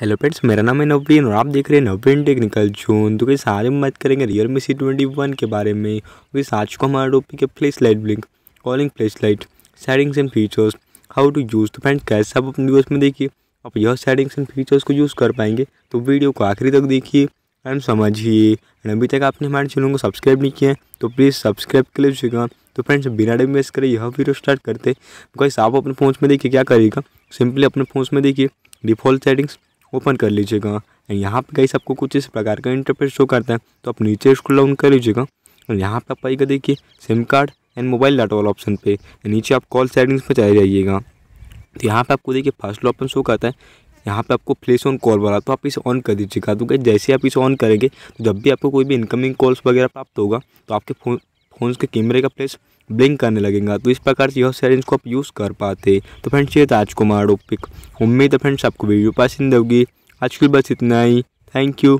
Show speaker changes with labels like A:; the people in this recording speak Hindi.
A: हेलो फ्रेंड्स मेरा नाम है नवीन और आप देख रहे हैं नवीन टेक्निकल जोन तो किस आज हम बात करेंगे Realme C twenty one के बारे में किस तो आज को हमारा टॉपिक है flash light blink calling flash light settings and features how to use तो फ्रेंड्स कैसे आप अपने व्यूज में देखिए आप यह सेटिंग्स एंड फीचर्स को यूज़ कर पाएंगे तो वीडियो को आखिरी तक देखिए एंड समझिए एंड अभी तक आपने हमारे चैनल को सब्सक्राइब नहीं किया है तो प्लीज़ सब्सक्राइब कर लीजिएगा तो फ्रेंड्स बिना टाइम वेस्ट करें यह वीडियो स्टार्ट करते हैं बिकॉज तो आप अपने फ़ोन में देखिए क्या करेगा सिंपली अपने फ़ोन में देखिए डिफ़ॉल्ट सेटिंग्स ओपन कर लीजिएगा एंड यहाँ पे गई आपको कुछ इस प्रकार का इंटरफेस शो करता है तो आप नीचे इसको डाउन कर लीजिएगा और यहाँ पे आप पाएगा देखिए SIM card and mobile data वाला ऑप्शन पे नीचे आप कॉल सेटिंग्स पर चले जाइएगा तो यहाँ पे आपको देखिए फर्स्ट ऑप्शन शो करता है यहाँ पे आपको प्लेस ऑन कॉल वाला तो आप इसे ऑन कर दीजिएगा तो क्या जैसे आप इसे ऑन करेंगे तो जब भी आपको कोई भी इनकमिंग कॉल्स वगैरह प्राप्त होगा तो आपके फ़ोन फ़ोन के कैमरे का प्लेस ब्लिंक करने लगेगा तो इस प्रकार से यह सेटिंग्स को आप यूज़ कर पाते तो फ्रेंड्स ये राजकुमार ओपिक उम्मीद है फ्रेंड्स आपको वीडियो पसंद होगी आज के बस इतना ही थैंक यू